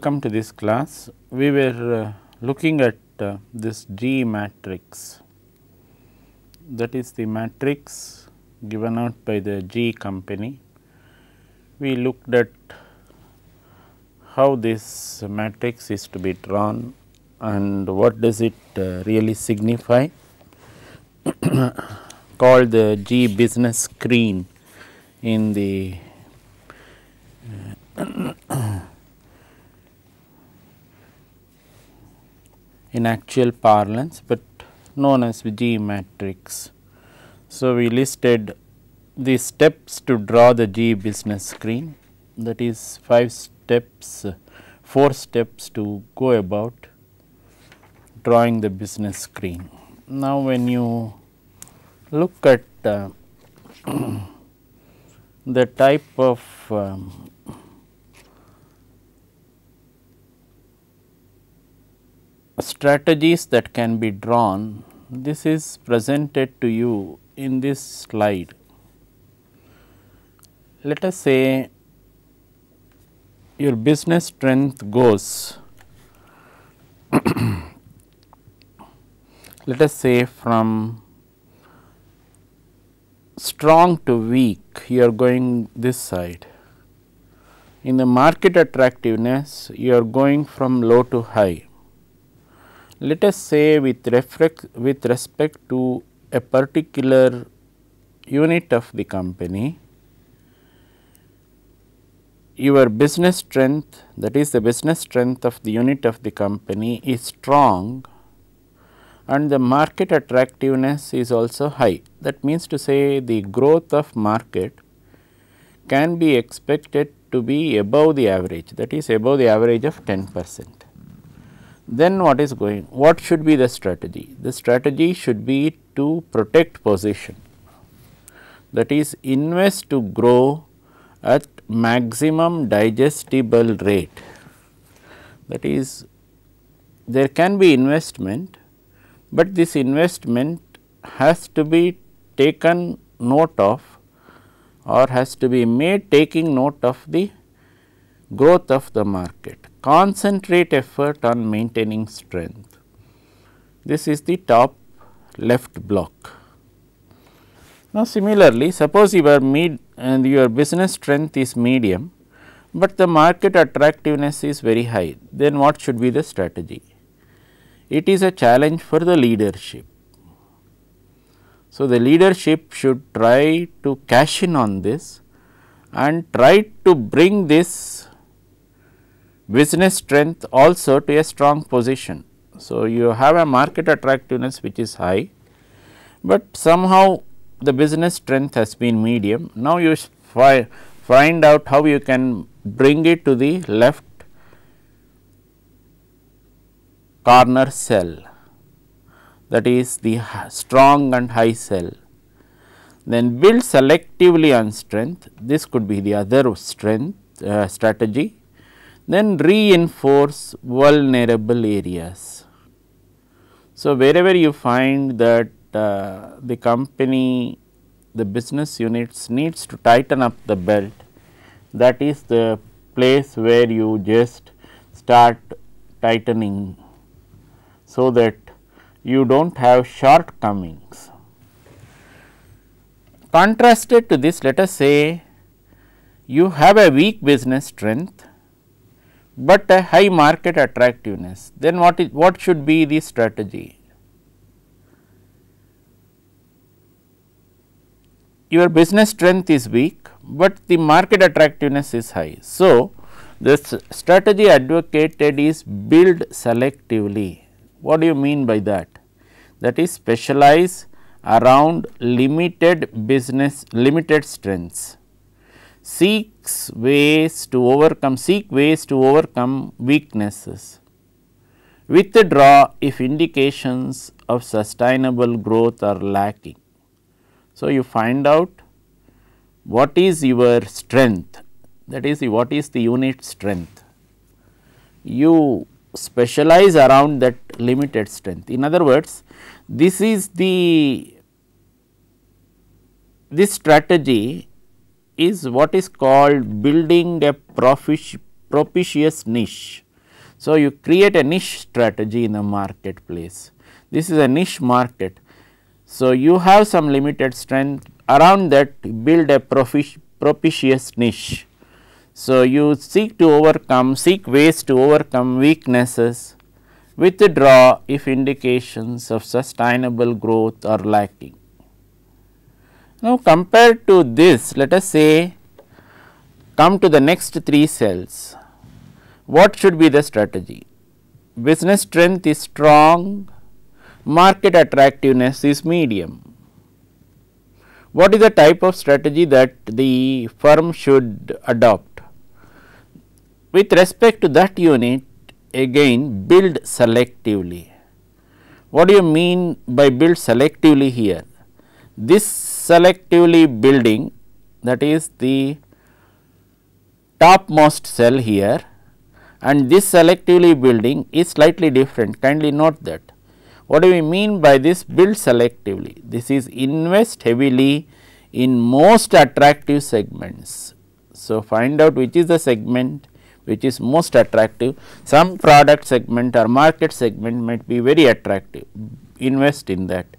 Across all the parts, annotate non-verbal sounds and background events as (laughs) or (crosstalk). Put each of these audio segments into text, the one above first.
welcome to this class. We were uh, looking at uh, this G matrix that is the matrix given out by the G company. We looked at how this matrix is to be drawn and what does it uh, really signify (coughs) called the G business screen in the uh, (coughs) in actual parlance, but known as G matrix. So, we listed the steps to draw the G business screen that is 5 steps, 4 steps to go about drawing the business screen. Now, when you look at uh, (clears throat) the type of um, strategies that can be drawn, this is presented to you in this slide. Let us say your business strength goes, (clears throat) let us say from strong to weak, you are going this side. In the market attractiveness, you are going from low to high let us say with, with respect to a particular unit of the company, your business strength that is the business strength of the unit of the company is strong and the market attractiveness is also high. That means to say the growth of market can be expected to be above the average that is above the average of 10 percent then what is going what should be the strategy the strategy should be to protect position that is invest to grow at maximum digestible rate that is there can be investment but this investment has to be taken note of or has to be made taking note of the growth of the market concentrate effort on maintaining strength. This is the top left block. Now, similarly, suppose your mid and your business strength is medium, but the market attractiveness is very high, then what should be the strategy? It is a challenge for the leadership. So, the leadership should try to cash in on this and try to bring this business strength also to a strong position. So, you have a market attractiveness which is high, but somehow the business strength has been medium. Now, you fi find out how you can bring it to the left corner cell that is the strong and high cell. Then build selectively on strength, this could be the other strength uh, strategy then reinforce vulnerable areas. So, wherever you find that uh, the company, the business units needs to tighten up the belt, that is the place where you just start tightening so that you do not have shortcomings. Contrasted to this, let us say you have a weak business strength but a high market attractiveness. Then what is what should be the strategy? Your business strength is weak, but the market attractiveness is high. So, this strategy advocated is build selectively. What do you mean by that? That is specialize around limited business, limited strengths seeks ways to overcome, seek ways to overcome weaknesses. Withdraw if indications of sustainable growth are lacking. So, you find out what is your strength that is what is the unit strength. You specialize around that limited strength. In other words, this is the this strategy is what is called building a propitious niche. So, you create a niche strategy in the marketplace. This is a niche market. So, you have some limited strength around that build a propitious niche. So, you seek to overcome, seek ways to overcome weaknesses, withdraw if indications of sustainable growth are lacking. Now, compared to this let us say come to the next 3 cells, what should be the strategy? Business strength is strong, market attractiveness is medium. What is the type of strategy that the firm should adopt? With respect to that unit again build selectively. What do you mean by build selectively here? This selectively building that is the topmost cell here and this selectively building is slightly different kindly note that. What do we mean by this build selectively? This is invest heavily in most attractive segments. So, find out which is the segment which is most attractive. Some product segment or market segment might be very attractive, invest in that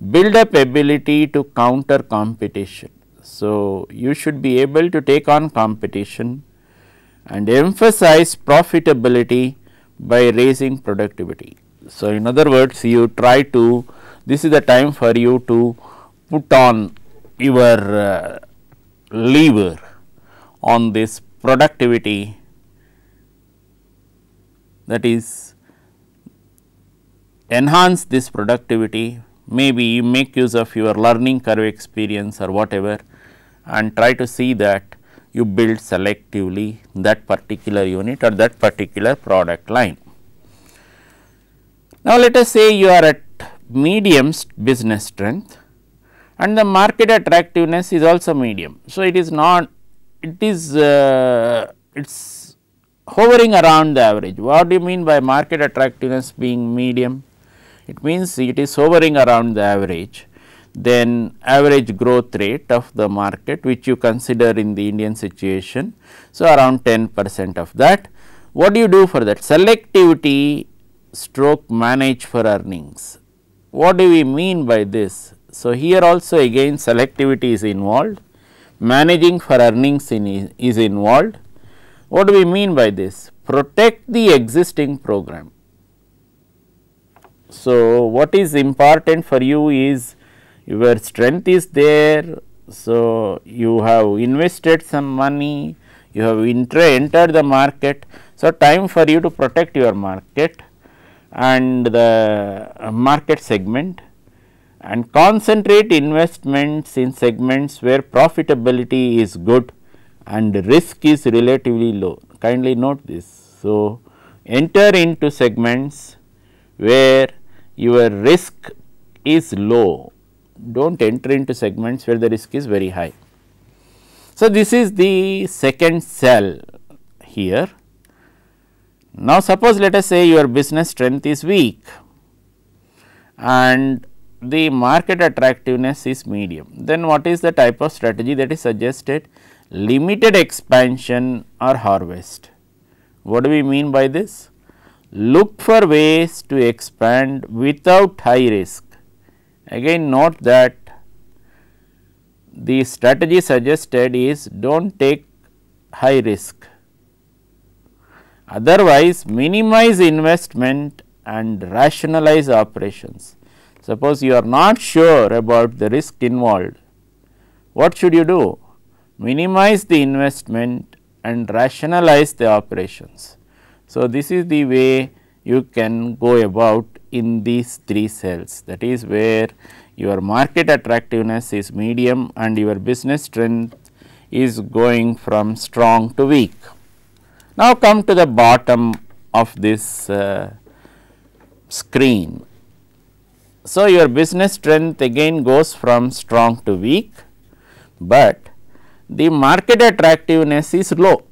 build up ability to counter competition. So, you should be able to take on competition and emphasize profitability by raising productivity. So, in other words you try to this is the time for you to put on your uh, lever on this productivity that is enhance this productivity maybe you make use of your learning curve experience or whatever and try to see that you build selectively that particular unit or that particular product line. Now, let us say you are at medium business strength and the market attractiveness is also medium. So, it is not it is uh, it is hovering around the average. What do you mean by market attractiveness being medium? It means it is hovering around the average then average growth rate of the market which you consider in the Indian situation. So, around 10 percent of that. What do you do for that? Selectivity stroke manage for earnings. What do we mean by this? So, here also again selectivity is involved, managing for earnings in is involved. What do we mean by this? Protect the existing program. So, what is important for you is your strength is there. So, you have invested some money, you have intra entered the market. So, time for you to protect your market and the uh, market segment and concentrate investments in segments where profitability is good and risk is relatively low. Kindly note this. So, enter into segments where your risk is low, do not enter into segments where the risk is very high. So, this is the second cell here. Now, suppose let us say your business strength is weak and the market attractiveness is medium, then what is the type of strategy that is suggested? Limited expansion or harvest. What do we mean by this? look for ways to expand without high risk. Again note that the strategy suggested is do not take high risk, otherwise minimize investment and rationalize operations. Suppose you are not sure about the risk involved, what should you do? Minimize the investment and rationalize the operations. So, this is the way you can go about in these three cells that is where your market attractiveness is medium and your business strength is going from strong to weak. Now, come to the bottom of this uh, screen. So, your business strength again goes from strong to weak, but the market attractiveness is low.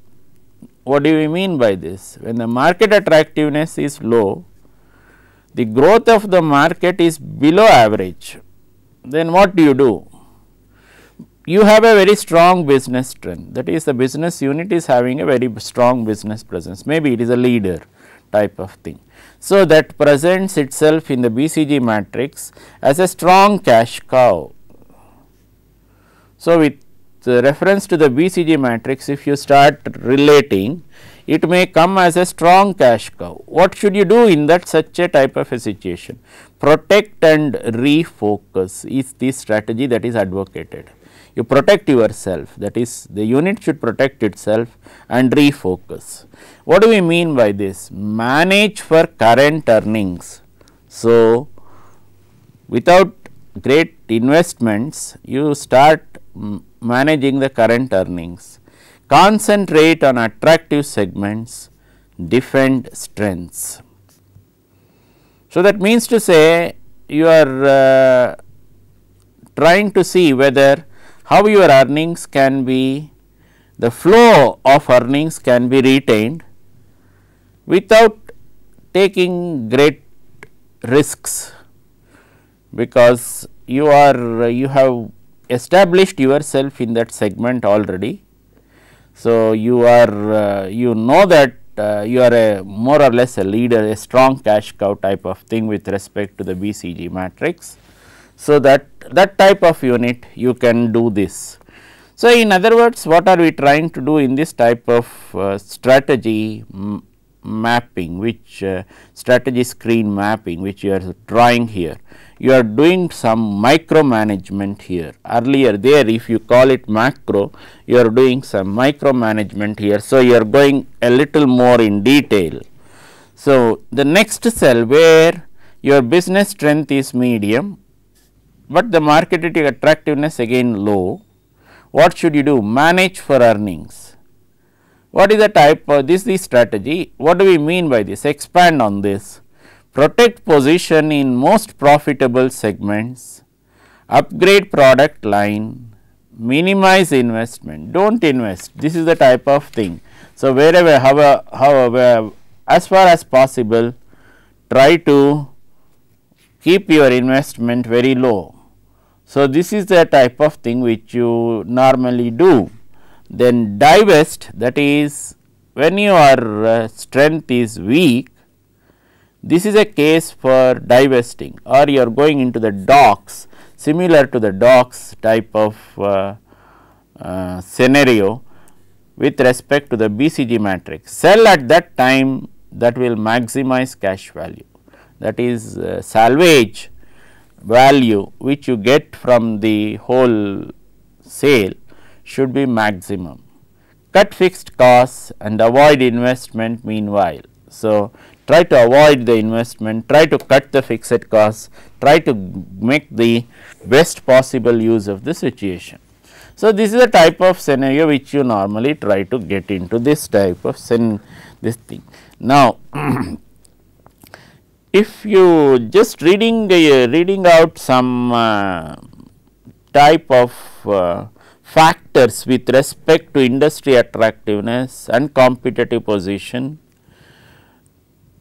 What do we mean by this? When the market attractiveness is low, the growth of the market is below average, then what do you do? You have a very strong business trend that is the business unit is having a very strong business presence, maybe it is a leader type of thing. So, that presents itself in the BCG matrix as a strong cash cow. So, with the reference to the BCG matrix if you start relating it may come as a strong cash cow. What should you do in that such a type of a situation? Protect and refocus is the strategy that is advocated. You protect yourself that is the unit should protect itself and refocus. What do we mean by this? Manage for current earnings. So, without great investments you start um, managing the current earnings, concentrate on attractive segments, defend strengths. So, that means to say you are uh, trying to see whether how your earnings can be the flow of earnings can be retained without taking great risks because you are you have established yourself in that segment already. So, you are uh, you know that uh, you are a more or less a leader a strong cash cow type of thing with respect to the BCG matrix. So, that that type of unit you can do this. So, in other words what are we trying to do in this type of uh, strategy mm, mapping which uh, strategy screen mapping which you are drawing here. You are doing some micromanagement here earlier there if you call it macro you are doing some micromanagement here. So, you are going a little more in detail. So, the next cell where your business strength is medium, but the market attractiveness again low, what should you do? Manage for earnings. What is the type of this is strategy? What do we mean by this? Expand on this. Protect position in most profitable segments, upgrade product line, minimize investment, do not invest. This is the type of thing. So, wherever, however, however as far as possible, try to keep your investment very low. So, this is the type of thing which you normally do then divest that is when your uh, strength is weak this is a case for divesting or you are going into the docks similar to the docks type of uh, uh, scenario with respect to the BCG matrix. Sell at that time that will maximize cash value that is uh, salvage value which you get from the whole sale should be maximum. Cut fixed costs and avoid investment meanwhile. So, try to avoid the investment, try to cut the fixed costs, try to make the best possible use of the situation. So, this is the type of scenario which you normally try to get into this type of sin this thing. Now, (clears throat) if you just reading uh, reading out some uh, type of uh, factors with respect to industry attractiveness and competitive position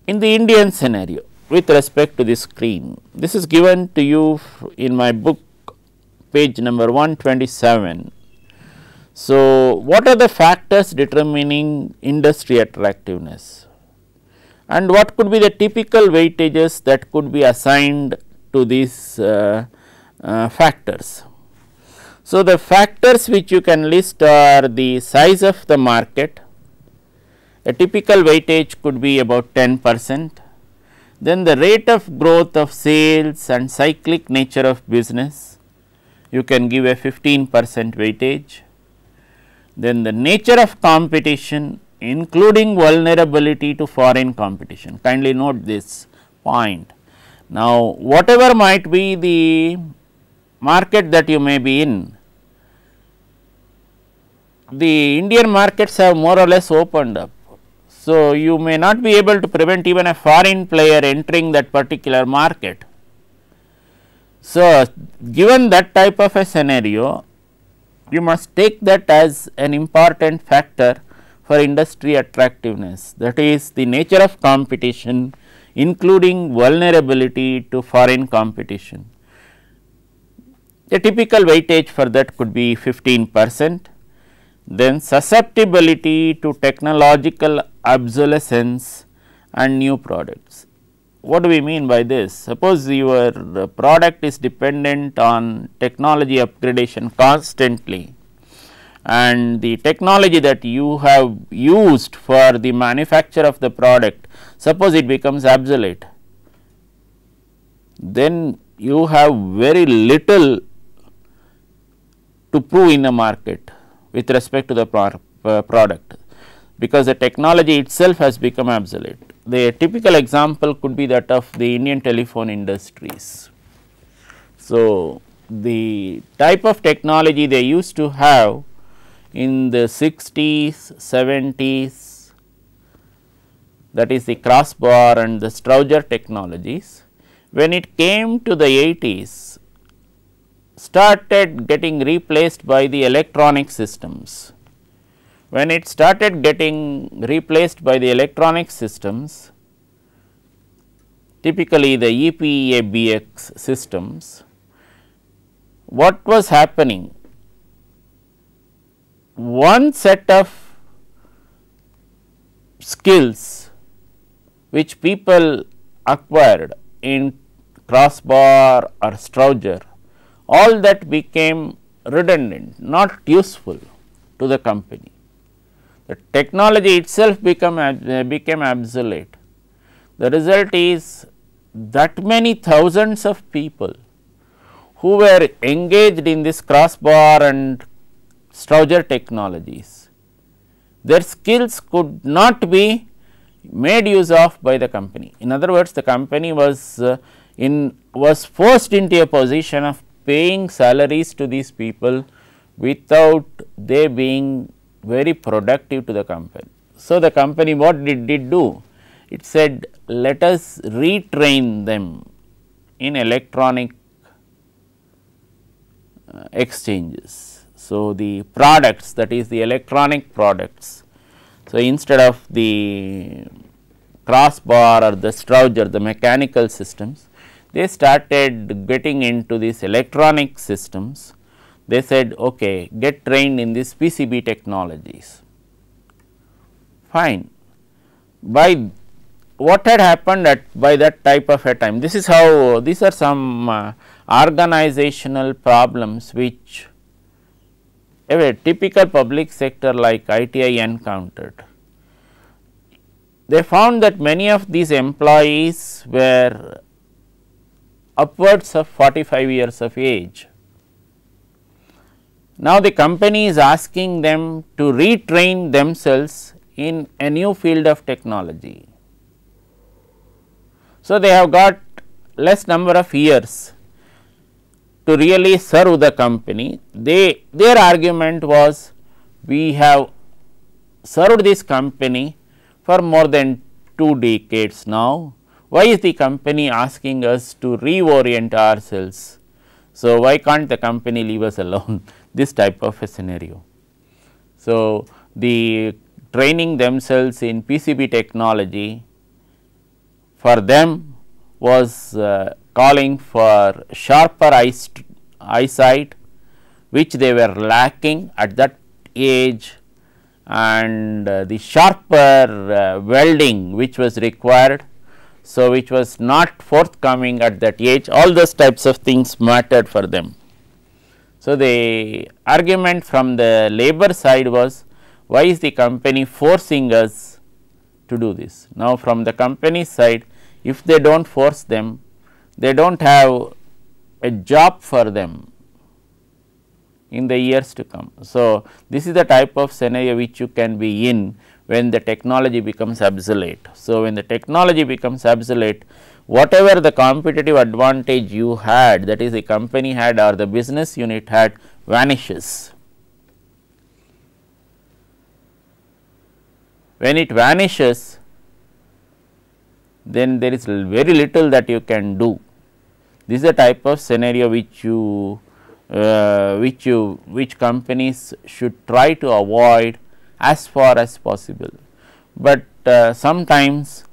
in the Indian scenario with respect to the screen. This is given to you in my book page number 127. So, what are the factors determining industry attractiveness and what could be the typical weightages that could be assigned to these uh, uh, factors. So, the factors which you can list are the size of the market, a typical weightage could be about 10 percent, then the rate of growth of sales and cyclic nature of business, you can give a 15 percent weightage, then the nature of competition including vulnerability to foreign competition, kindly note this point. Now, whatever might be the market that you may be in. The Indian markets have more or less opened up. So, you may not be able to prevent even a foreign player entering that particular market. So, given that type of a scenario, you must take that as an important factor for industry attractiveness that is the nature of competition including vulnerability to foreign competition. The typical weightage for that could be 15 percent. Then susceptibility to technological obsolescence and new products. What do we mean by this? Suppose your product is dependent on technology upgradation constantly and the technology that you have used for the manufacture of the product, suppose it becomes obsolete, then you have very little to prove in a market with respect to the pro uh, product because the technology itself has become obsolete. The typical example could be that of the Indian telephone industries. So, the type of technology they used to have in the 60s, 70s that is the crossbar and the Strouger technologies. When it came to the 80s started getting replaced by the electronic systems. When it started getting replaced by the electronic systems, typically the EPEABX systems, what was happening? One set of skills which people acquired in crossbar or Strouger all that became redundant, not useful to the company. The technology itself become, uh, became obsolete. The result is that many thousands of people who were engaged in this crossbar and Strouger technologies, their skills could not be made use of by the company. In other words, the company was uh, in was forced into a position of paying salaries to these people without they being very productive to the company. So, the company what did it do? It said let us retrain them in electronic uh, exchanges. So, the products that is the electronic products. So, instead of the crossbar or the Stroger the mechanical systems, they started getting into these electronic systems. They said, okay, get trained in these PCB technologies. Fine. By what had happened at by that type of a time, this is how these are some uh, organizational problems which a typical public sector like ITI encountered. They found that many of these employees were upwards of 45 years of age. Now, the company is asking them to retrain themselves in a new field of technology. So, they have got less number of years to really serve the company. They their argument was we have served this company for more than 2 decades now why is the company asking us to reorient ourselves? So, why can't the company leave us alone (laughs) this type of a scenario. So, the training themselves in PCB technology for them was uh, calling for sharper eyesight which they were lacking at that age and uh, the sharper uh, welding which was required so, which was not forthcoming at that age all those types of things mattered for them. So, the argument from the labor side was why is the company forcing us to do this. Now, from the company side if they do not force them they do not have a job for them in the years to come. So, this is the type of scenario which you can be in when the technology becomes obsolete. So, when the technology becomes obsolete, whatever the competitive advantage you had that is the company had or the business unit had vanishes. When it vanishes, then there is very little that you can do. This is the type of scenario which you uh, which you which companies should try to avoid as far as possible, but uh, sometimes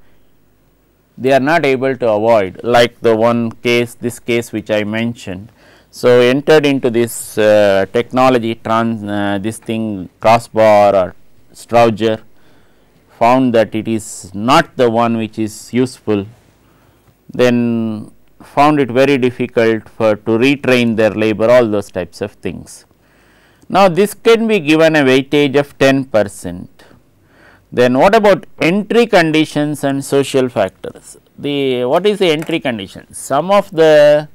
they are not able to avoid like the one case this case which I mentioned. So, entered into this uh, technology trans uh, this thing crossbar or Strouger found that it is not the one which is useful then found it very difficult for to retrain their labor all those types of things. Now, this can be given a weightage of 10 percent. Then what about entry conditions and social factors? The what is the entry condition? Some of the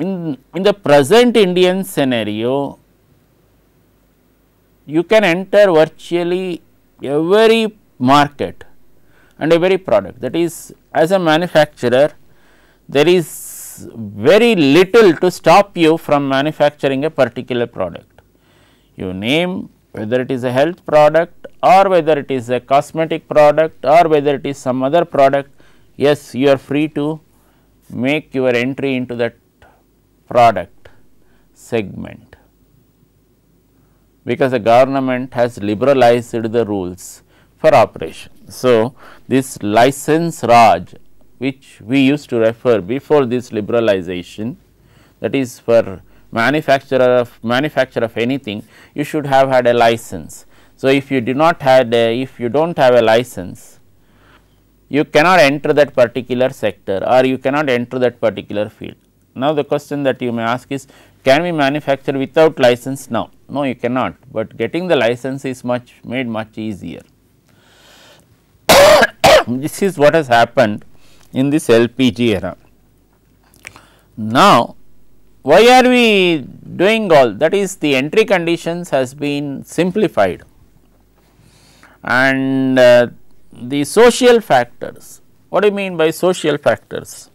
in, in the present Indian scenario, you can enter virtually every market and every product. That is, as a manufacturer, there is very little to stop you from manufacturing a particular product you name whether it is a health product or whether it is a cosmetic product or whether it is some other product, yes you are free to make your entry into that product segment because the government has liberalized the rules for operation. So, this license Raj which we used to refer before this liberalization that is for manufacturer of manufacturer of anything you should have had a license. So, if you do not had a, if you do not have a license you cannot enter that particular sector or you cannot enter that particular field. Now, the question that you may ask is can we manufacture without license now? No, you cannot, but getting the license is much made much easier. (coughs) this is what has happened in this LPG era. Now, why are we doing all that is the entry conditions has been simplified and uh, the social factors. What do you mean by social factors?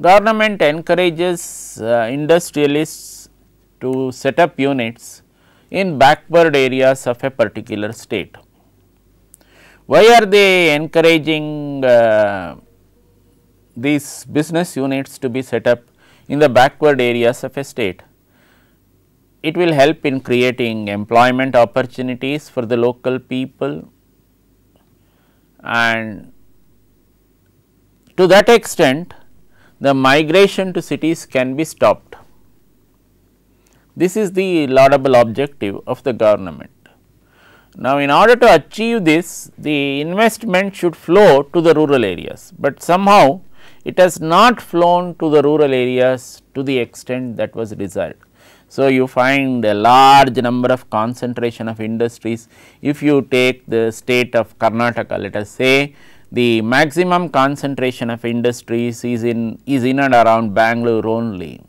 Government encourages uh, industrialists to set up units in backward areas of a particular state. Why are they encouraging uh, these business units to be set up in the backward areas of a state. It will help in creating employment opportunities for the local people and to that extent the migration to cities can be stopped. This is the laudable objective of the government. Now, in order to achieve this the investment should flow to the rural areas, but somehow it has not flown to the rural areas to the extent that was desired. So, you find a large number of concentration of industries. If you take the state of Karnataka, let us say the maximum concentration of industries is in is in and around Bangalore only.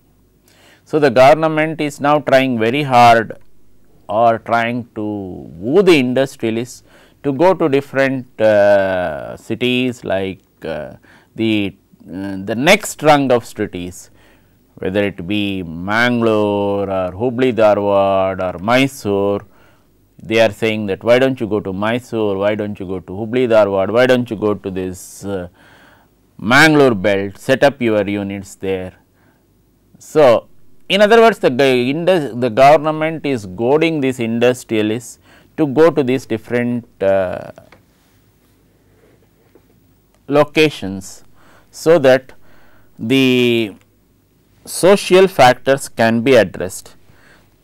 So, the government is now trying very hard or trying to woo the industrialists to go to different uh, cities like uh, the uh, the next rung of cities whether it be Mangalore or Hubli Dharwad or Mysore, they are saying that why do not you go to Mysore, why do not you go to Hubli Dharwad, why do not you go to this uh, Mangalore belt, set up your units there. So, in other words the, the government is goading these industrialists to go to these different uh, locations so that the social factors can be addressed.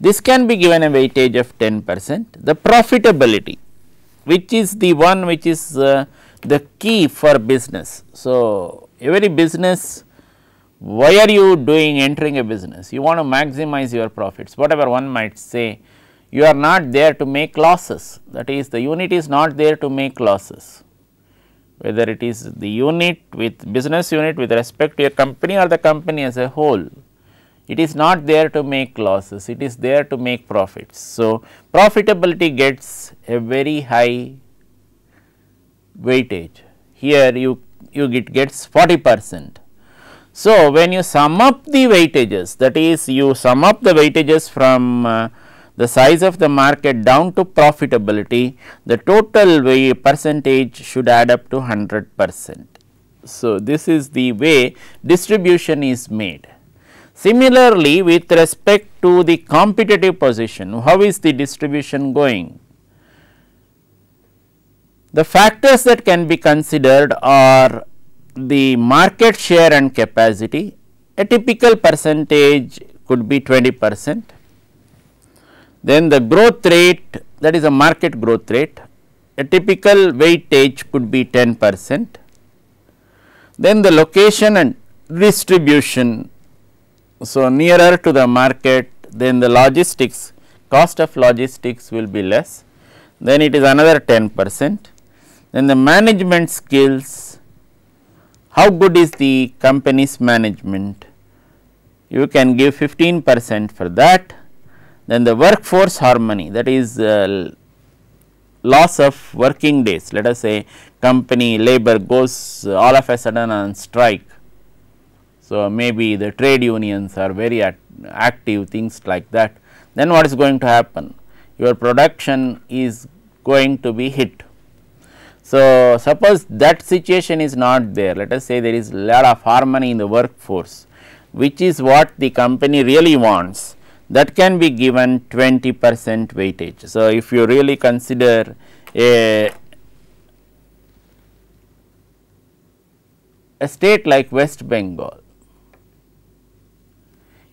This can be given a weightage of 10 percent. The profitability which is the one which is uh, the key for business. So, every business why are you doing entering a business? You want to maximize your profits whatever one might say you are not there to make losses that is the unit is not there to make losses whether it is the unit with business unit with respect to your company or the company as a whole. It is not there to make losses, it is there to make profits. So, profitability gets a very high weightage. Here you, you get gets 40 percent. So, when you sum up the weightages that is you sum up the weightages from uh, the size of the market down to profitability, the total way percentage should add up to 100 percent. So, this is the way distribution is made. Similarly, with respect to the competitive position, how is the distribution going? The factors that can be considered are the market share and capacity. A typical percentage could be 20 percent then the growth rate that is a market growth rate, a typical weightage could be 10 percent. Then the location and distribution, so nearer to the market then the logistics cost of logistics will be less, then it is another 10 percent. Then the management skills, how good is the company's management? You can give 15 percent for that then the workforce harmony that is uh, loss of working days let us say company labor goes uh, all of a sudden on strike. So, maybe the trade unions are very active things like that then what is going to happen your production is going to be hit. So, suppose that situation is not there let us say there is lot of harmony in the workforce which is what the company really wants that can be given 20 percent weightage. So, if you really consider a, a state like West Bengal,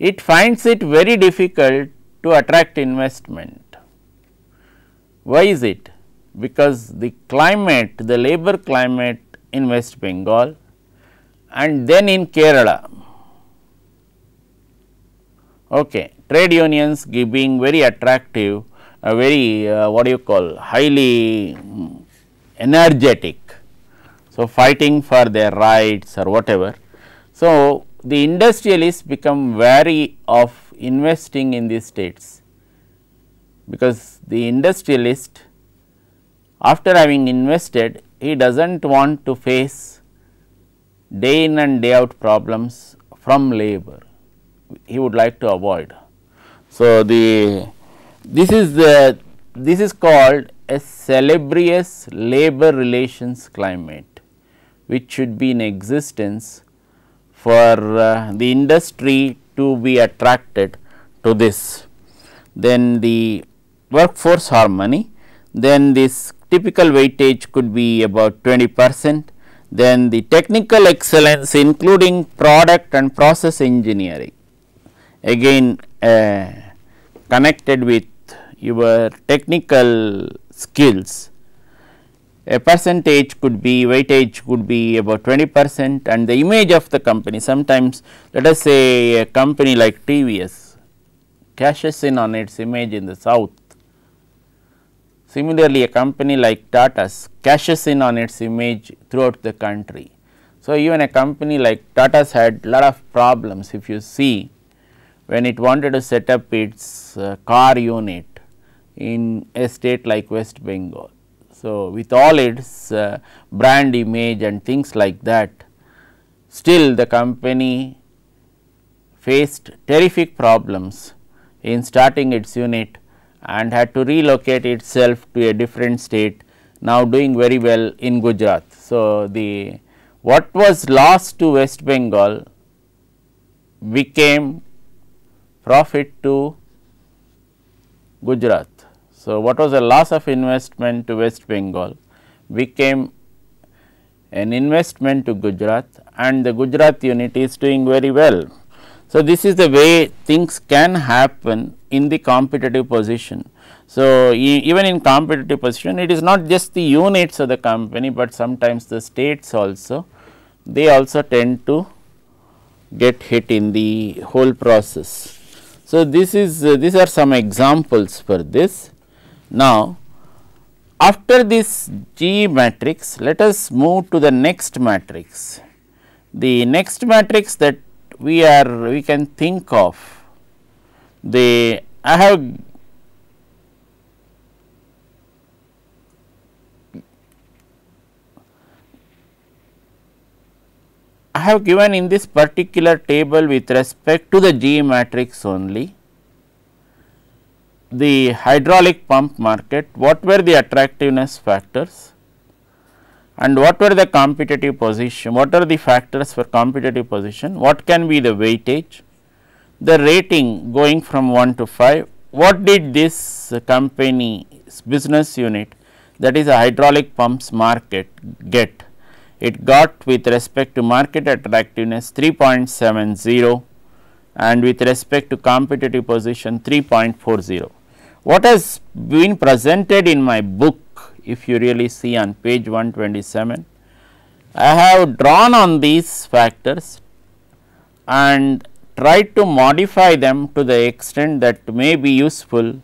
it finds it very difficult to attract investment. Why is it? Because the climate, the labor climate in West Bengal and then in Kerala Okay. Trade unions being very attractive, uh, very uh, what do you call highly um, energetic. So, fighting for their rights or whatever. So, the industrialists become wary of investing in these states because the industrialist after having invested he does not want to face day in and day out problems from labor he would like to avoid. So, the this is the uh, this is called a salubrious labor relations climate which should be in existence for uh, the industry to be attracted to this. Then the workforce harmony, then this typical weightage could be about 20 percent, then the technical excellence including product and process engineering again uh, connected with your technical skills. A percentage could be weightage could be about 20 percent and the image of the company sometimes let us say a company like TVS cashes in on its image in the south. Similarly, a company like Tata's cashes in on its image throughout the country. So, even a company like Tata's had lot of problems if you see when it wanted to set up its uh, car unit in a state like West Bengal. So, with all its uh, brand image and things like that, still the company faced terrific problems in starting its unit and had to relocate itself to a different state now doing very well in Gujarat. So, the what was lost to West Bengal became profit to Gujarat. So, what was the loss of investment to West Bengal became an investment to Gujarat and the Gujarat unit is doing very well. So, this is the way things can happen in the competitive position. So, e even in competitive position it is not just the units of the company, but sometimes the states also they also tend to get hit in the whole process. So, this is uh, these are some examples for this. Now, after this G matrix, let us move to the next matrix. The next matrix that we are we can think of the I have I have given in this particular table with respect to the G matrix only the hydraulic pump market, what were the attractiveness factors and what were the competitive position, what are the factors for competitive position, what can be the weightage, the rating going from 1 to 5, what did this company's business unit that is a hydraulic pumps market get it got with respect to market attractiveness 3.70 and with respect to competitive position 3.40. What has been presented in my book if you really see on page 127, I have drawn on these factors and tried to modify them to the extent that may be useful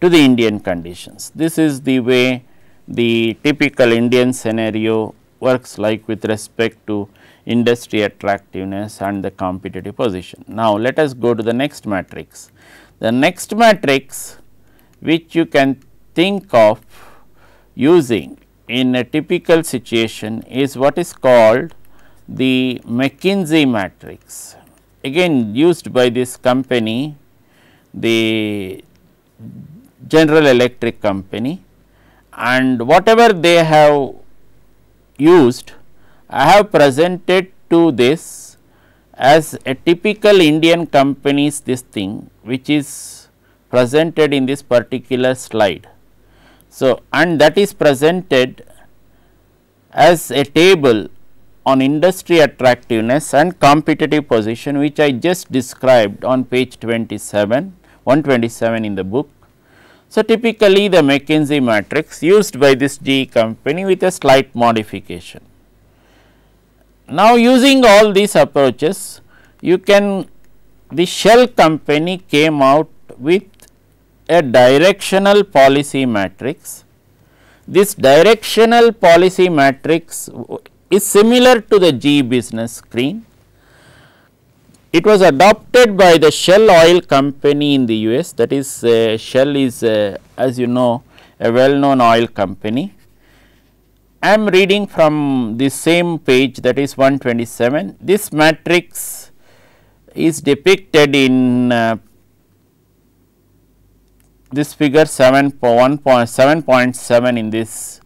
to the Indian conditions. This is the way the typical Indian scenario works like with respect to industry attractiveness and the competitive position. Now, let us go to the next matrix. The next matrix which you can think of using in a typical situation is what is called the McKinsey matrix. Again used by this company, the General Electric company and whatever they have used I have presented to this as a typical Indian companies this thing which is presented in this particular slide. So, and that is presented as a table on industry attractiveness and competitive position which I just described on page 27, 127 in the book. So, typically the McKinsey matrix used by this GE company with a slight modification. Now, using all these approaches you can the shell company came out with a directional policy matrix. This directional policy matrix is similar to the G business screen it was adopted by the Shell Oil Company in the US that is uh, Shell is uh, as you know a well known oil company. I am reading from the same page that is 127. This matrix is depicted in uh, this figure 7.7 in this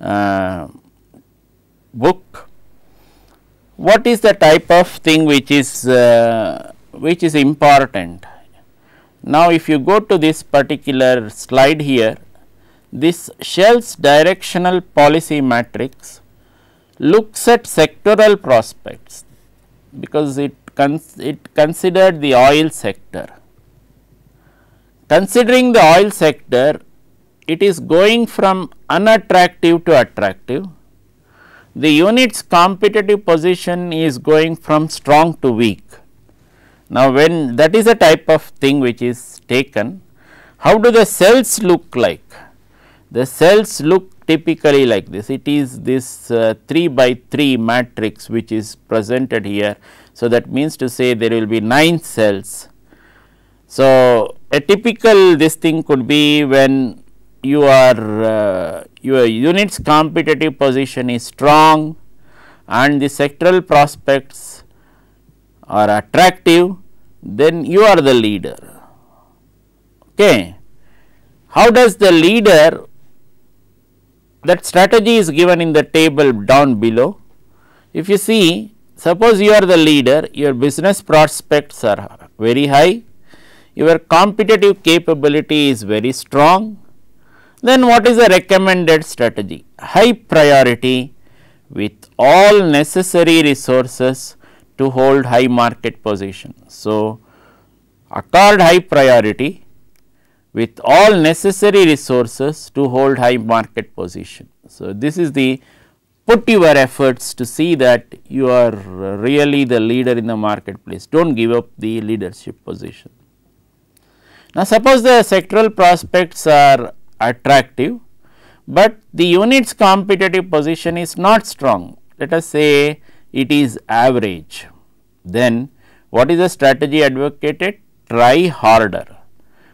uh, book what is the type of thing which is uh, which is important. Now, if you go to this particular slide here, this Shell's directional policy matrix looks at sectoral prospects because it it considered the oil sector. Considering the oil sector, it is going from unattractive to attractive the unit's competitive position is going from strong to weak. Now, when that is a type of thing which is taken, how do the cells look like? The cells look typically like this, it is this uh, 3 by 3 matrix which is presented here. So, that means to say there will be 9 cells. So, a typical this thing could be when your, uh, your unit's competitive position is strong and the sectoral prospects are attractive, then you are the leader. Okay. How does the leader that strategy is given in the table down below. If you see suppose you are the leader your business prospects are very high, your competitive capability is very strong then what is the recommended strategy? High priority with all necessary resources to hold high market position. So, accord high priority with all necessary resources to hold high market position. So, this is the put your efforts to see that you are really the leader in the marketplace, do not give up the leadership position. Now, suppose the sectoral prospects are attractive, but the unit's competitive position is not strong. Let us say it is average. Then what is the strategy advocated? Try harder.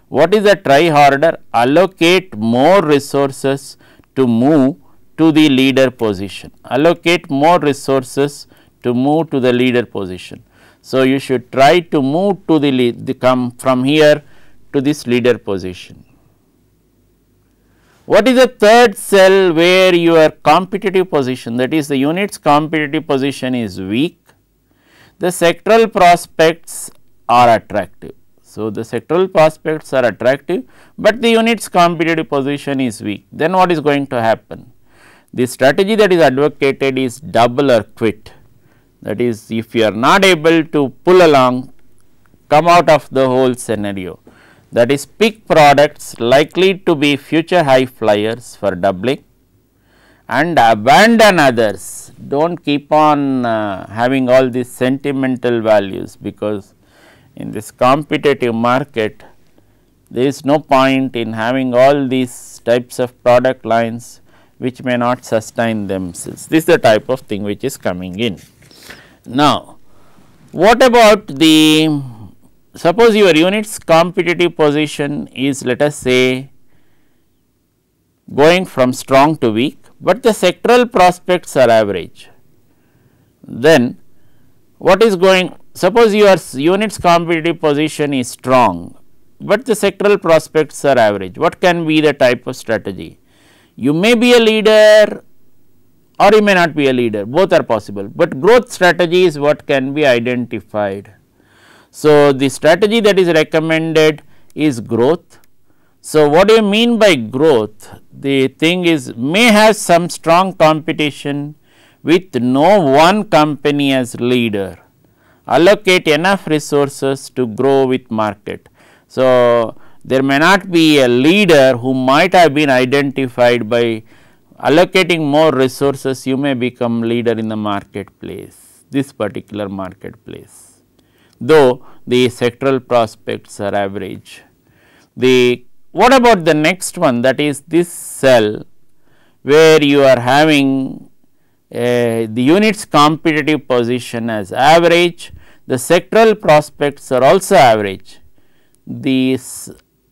What is the try harder? Allocate more resources to move to the leader position. Allocate more resources to move to the leader position. So, you should try to move to the lead the come from here to this leader position. What is the third cell where your competitive position that is the unit's competitive position is weak, the sectoral prospects are attractive. So, the sectoral prospects are attractive, but the unit's competitive position is weak. Then what is going to happen? The strategy that is advocated is double or quit. That is if you are not able to pull along, come out of the whole scenario that is peak products likely to be future high flyers for doubling and abandon others. Do not keep on uh, having all these sentimental values because in this competitive market there is no point in having all these types of product lines which may not sustain themselves. This is the type of thing which is coming in. Now, what about the suppose your unit's competitive position is let us say going from strong to weak, but the sectoral prospects are average. Then what is going suppose your unit's competitive position is strong, but the sectoral prospects are average. What can be the type of strategy? You may be a leader or you may not be a leader both are possible, but growth strategy is what can be identified so, the strategy that is recommended is growth. So, what do you mean by growth? The thing is may have some strong competition with no one company as leader, allocate enough resources to grow with market. So, there may not be a leader who might have been identified by allocating more resources you may become leader in the marketplace, this particular marketplace though the sectoral prospects are average. The what about the next one that is this cell where you are having uh, the unit's competitive position as average, the sectoral prospects are also average. The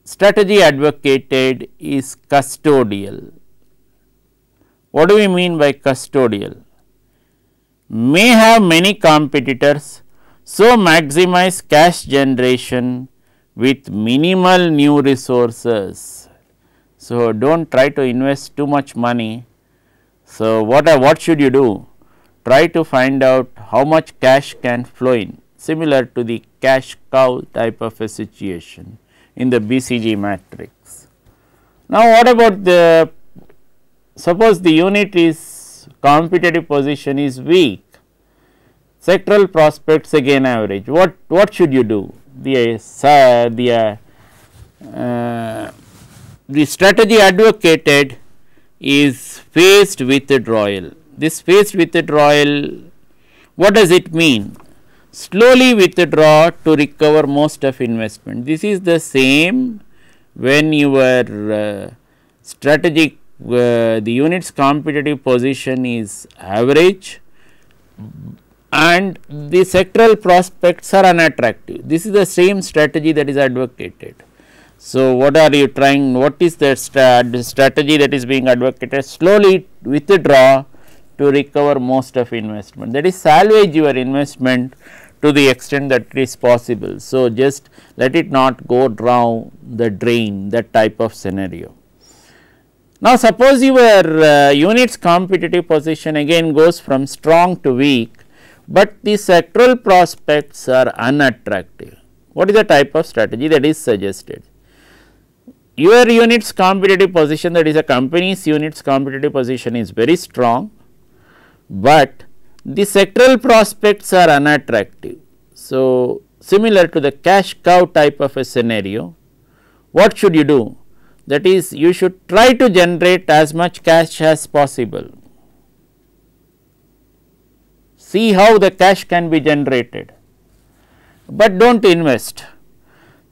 strategy advocated is custodial. What do we mean by custodial? May have many competitors so, maximize cash generation with minimal new resources. So, do not try to invest too much money. So, what are, what should you do? Try to find out how much cash can flow in similar to the cash cow type of a situation in the BCG matrix. Now, what about the suppose the unit is competitive position is weak sectoral prospects again average. What what should you do? The uh, the uh, uh, the strategy advocated is phased withdrawal. This phased withdrawal, what does it mean? Slowly withdraw to recover most of investment. This is the same when your uh, strategic uh, the unit's competitive position is average and the sectoral prospects are unattractive. This is the same strategy that is advocated. So, what are you trying, what is the strategy that is being advocated? Slowly withdraw to recover most of investment, that is salvage your investment to the extent that it is possible. So, just let it not go down the drain, that type of scenario. Now, suppose your uh, unit's competitive position again goes from strong to weak, but the sectoral prospects are unattractive. What is the type of strategy that is suggested? Your unit's competitive position that is a company's unit's competitive position is very strong, but the sectoral prospects are unattractive. So, similar to the cash cow type of a scenario, what should you do? That is you should try to generate as much cash as possible see how the cash can be generated, but do not invest.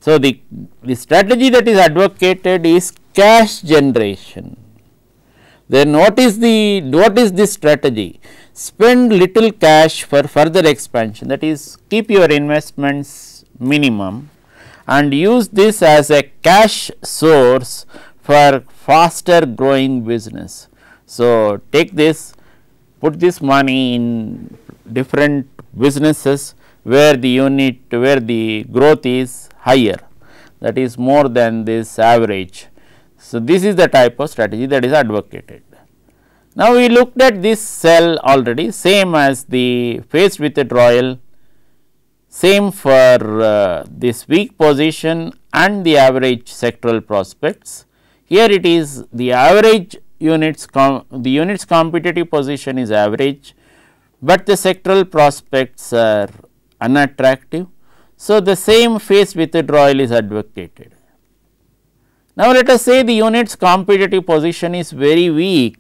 So, the, the strategy that is advocated is cash generation. Then what is the what is this strategy? Spend little cash for further expansion that is keep your investments minimum and use this as a cash source for faster growing business. So, take this put this money in different businesses where the unit where the growth is higher that is more than this average. So, this is the type of strategy that is advocated. Now, we looked at this cell already same as the a withdrawal same for uh, this weak position and the average sectoral prospects. Here it is the average units the units competitive position is average but the sectoral prospects are unattractive. So, the same phase withdrawal is advocated. Now, let us say the unit's competitive position is very weak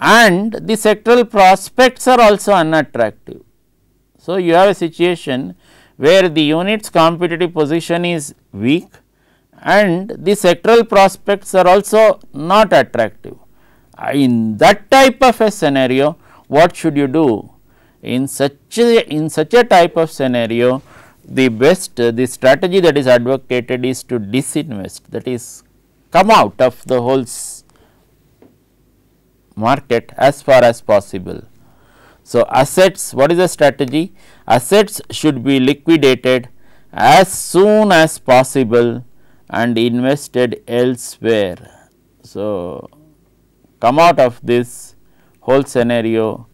and the sectoral prospects are also unattractive. So, you have a situation where the unit's competitive position is weak and the sectoral prospects are also not attractive. Uh, in that type of a scenario what should you do? In such a, in such a type of scenario the best uh, the strategy that is advocated is to disinvest that is come out of the whole market as far as possible. So, assets what is the strategy? Assets should be liquidated as soon as possible and invested elsewhere. So, come out of this whole scenario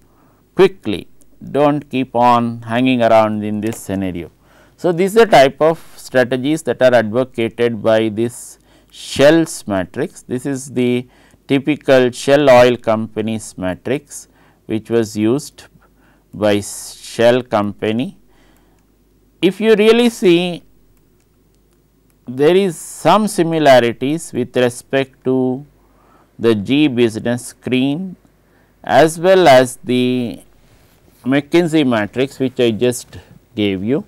quickly, do not keep on hanging around in this scenario. So, these are type of strategies that are advocated by this shells matrix. This is the typical shell oil company's matrix which was used by shell company. If you really see there is some similarities with respect to the G business screen as well as the McKinsey matrix which I just gave you.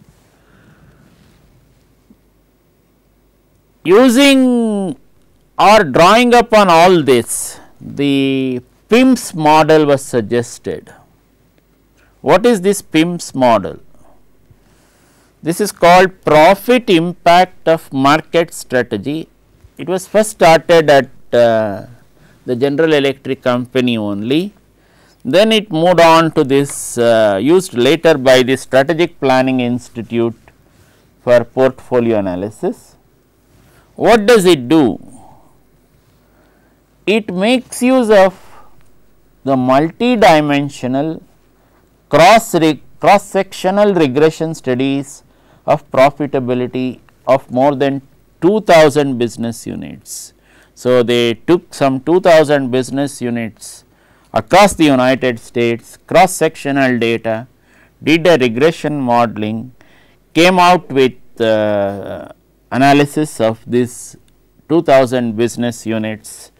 Using or drawing upon all this, the PIMS model was suggested. What is this PIMS model? This is called profit impact of market strategy. It was first started at uh, the General Electric Company only. Then it moved on to this uh, used later by the Strategic Planning Institute for portfolio analysis. What does it do? It makes use of the multidimensional cross cross sectional regression studies of profitability of more than 2000 business units so, they took some 2000 business units across the United States cross sectional data, did a regression modeling, came out with uh, analysis of this 2000 business units.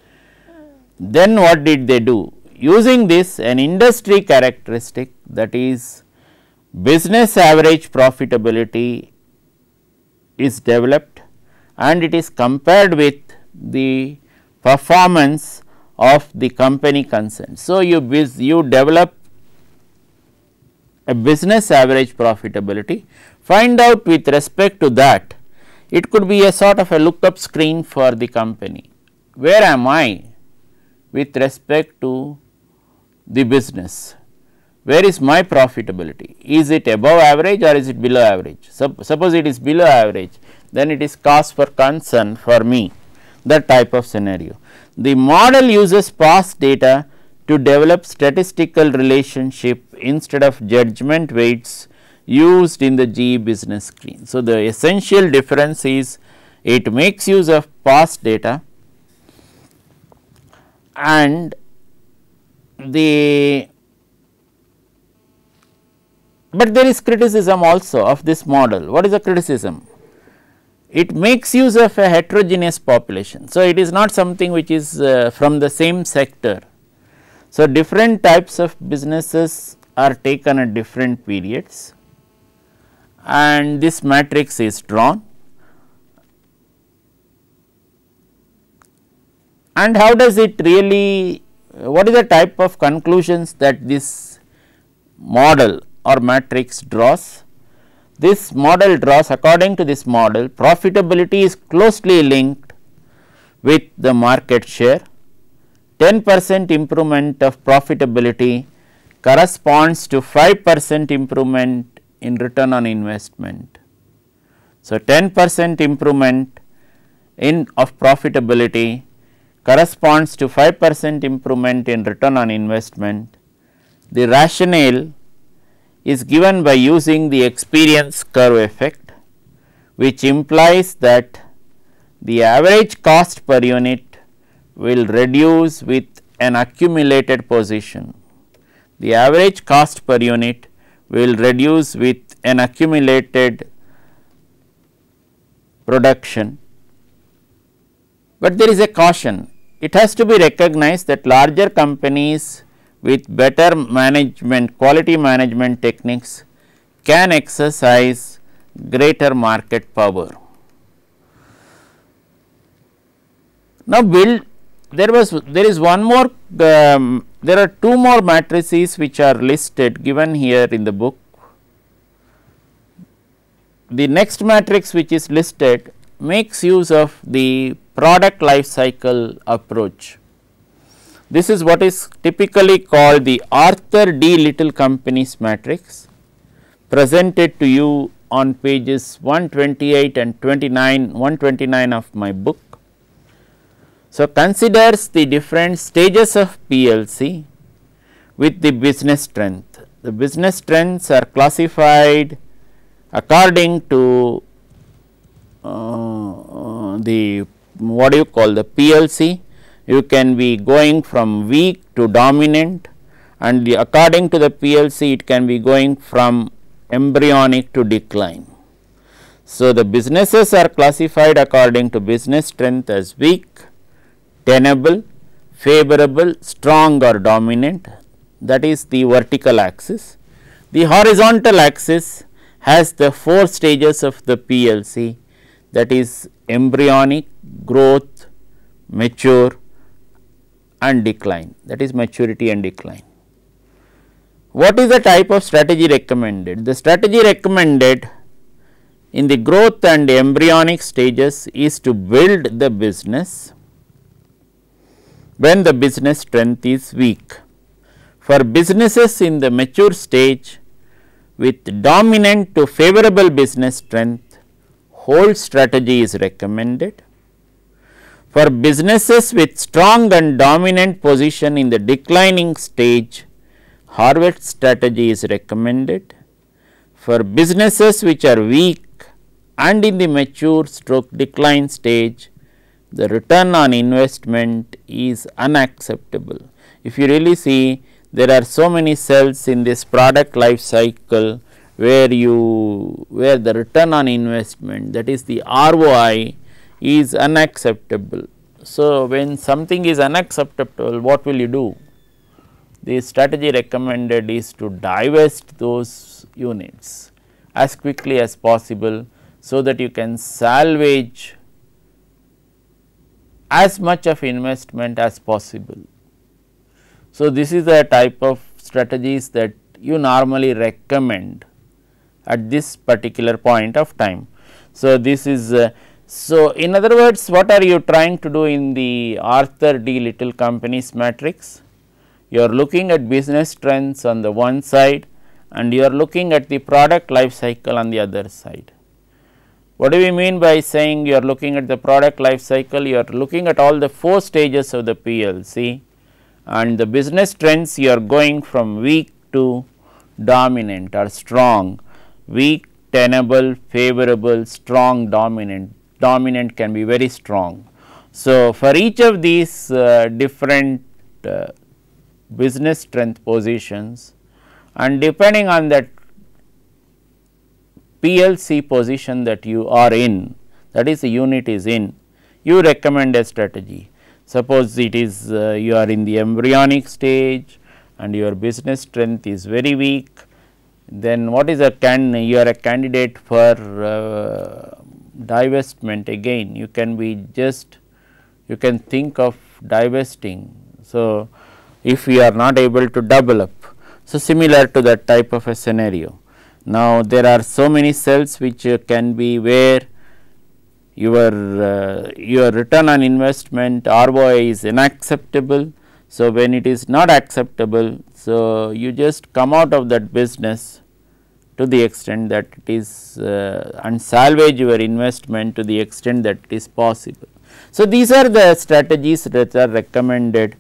Then what did they do? Using this an industry characteristic that is business average profitability is developed and it is compared with the performance of the company concerned. So, you you develop a business average profitability, find out with respect to that it could be a sort of a lookup screen for the company. Where am I with respect to the business? Where is my profitability? Is it above average or is it below average? Sup suppose it is below average, then it is cause for concern for me that type of scenario. The model uses past data to develop statistical relationship instead of judgment weights used in the GE business screen. So, the essential difference is it makes use of past data and the but there is criticism also of this model. What is the criticism? it makes use of a heterogeneous population. So, it is not something which is uh, from the same sector. So, different types of businesses are taken at different periods and this matrix is drawn. And how does it really, what is the type of conclusions that this model or matrix draws? This model draws according to this model profitability is closely linked with the market share. 10 percent improvement of profitability corresponds to 5 percent improvement in return on investment. So, 10 percent improvement in of profitability corresponds to 5 percent improvement in return on investment. The rationale is given by using the experience curve effect which implies that the average cost per unit will reduce with an accumulated position. The average cost per unit will reduce with an accumulated production, but there is a caution it has to be recognized that larger companies with better management quality management techniques can exercise greater market power. Now, build there was there is one more um, there are two more matrices which are listed given here in the book. The next matrix which is listed makes use of the product life cycle approach. This is what is typically called the Arthur D. Little Company's matrix presented to you on pages 128 and 29, 129 of my book. So, considers the different stages of PLC with the business strength. The business strengths are classified according to uh, uh the what do you call the PLC you can be going from weak to dominant and according to the PLC it can be going from embryonic to decline. So, the businesses are classified according to business strength as weak, tenable, favorable, strong or dominant that is the vertical axis. The horizontal axis has the four stages of the PLC that is embryonic, growth, mature, and decline that is maturity and decline. What is the type of strategy recommended? The strategy recommended in the growth and embryonic stages is to build the business when the business strength is weak. For businesses in the mature stage with dominant to favorable business strength, whole strategy is recommended for businesses with strong and dominant position in the declining stage, Harvard strategy is recommended. For businesses which are weak and in the mature stroke decline stage, the return on investment is unacceptable. If you really see there are so many cells in this product life cycle where you where the return on investment that is the ROI is unacceptable. So, when something is unacceptable what will you do? The strategy recommended is to divest those units as quickly as possible so that you can salvage as much of investment as possible. So, this is the type of strategies that you normally recommend at this particular point of time. So, this is uh, so, in other words what are you trying to do in the Arthur D Little companies matrix? You are looking at business trends on the one side and you are looking at the product life cycle on the other side. What do we mean by saying you are looking at the product life cycle? You are looking at all the four stages of the PLC and the business trends you are going from weak to dominant or strong, weak, tenable, favorable, strong, dominant dominant can be very strong. So, for each of these uh, different uh, business strength positions and depending on that PLC position that you are in that is the unit is in you recommend a strategy. Suppose it is uh, you are in the embryonic stage and your business strength is very weak then what is a can you are a candidate for uh, divestment again you can be just you can think of divesting. So, if we are not able to double up. So, similar to that type of a scenario. Now, there are so many cells which uh, can be where your uh, your return on investment ROI is unacceptable. So, when it is not acceptable, so you just come out of that business to the extent that it is uh, and salvage your investment to the extent that it is possible. So, these are the strategies that are recommended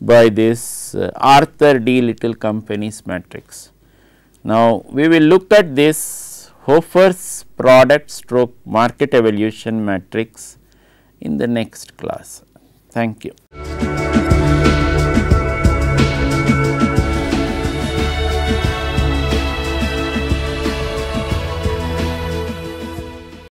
by this uh, Arthur D Little Company's matrix. Now, we will look at this Hofer's product stroke market evolution matrix in the next class. Thank you.